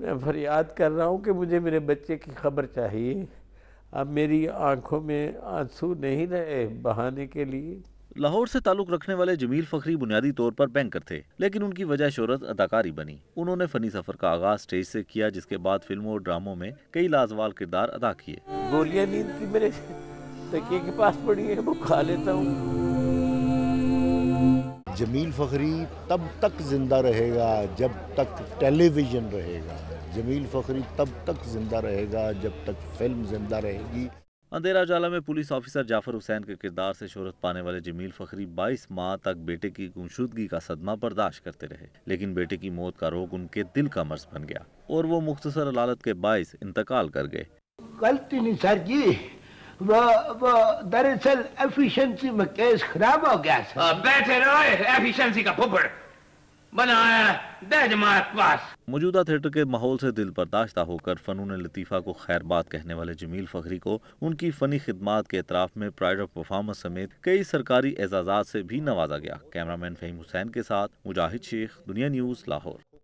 मैं फरियाद कर रहा हूँ कि मुझे मेरे बच्चे की खबर चाहिए अब मेरी आंखों में आंसू नहीं रहे बहाने के लिए लाहौर से ताल्लुक रखने वाले जमील फखरी बुनियादी तौर पर बैंकर थे लेकिन उनकी वजह शहरत अदाकारी बनी उन्होंने फनी सफर का आगाज स्टेज से किया जिसके बाद फिल्मों और ड्रामों में कई लाजवाल किरदार अदा किए गोलियां नींद की मेरे तकिए के पास पड़ी है वो खा लेता हूँ जमील फ़खरी तब तक ज़िंदा रहेगा जब तक टेलीविज़न रहेगा जमील फ़खरी तब तक ज़िंदा रहेगा जब तक फिल्म ज़िंदा रहेगी अंधेरा जाला में पुलिस ऑफिसर जाफर हुसैन के किरदार से शोहरत पाने वाले जमील फखरी 22 माह तक बेटे की गुमशुदगी का सदमा बर्दाश्त करते रहे लेकिन बेटे की मौत का रोग उनके दिल का मर्ज बन गया और वो मुख्तसर अदालत के बायस इंतकाल कर गए गलती नहीं सर जी वो वो दरअसल एफिशिएंसी में केस खराब हो गया सर बैठे रहो एफिशिएंसी का फुफड़ बनाया मौजूदा थिएटर के माहौल से दिल बर्दाश्ता होकर फनून लतीफ़ा को खैर बात कहने वाले जमील फ़खरी को उनकी फ़नी खदमात के अतराफ़ में प्राइड ऑफ परफॉर्मेंस समेत कई सरकारी एजाजात से भी नवाजा गया कैमरामैन फ़हीम हुसैन के साथ मुजाहिद शेख दुनिया न्यूज़ लाहौर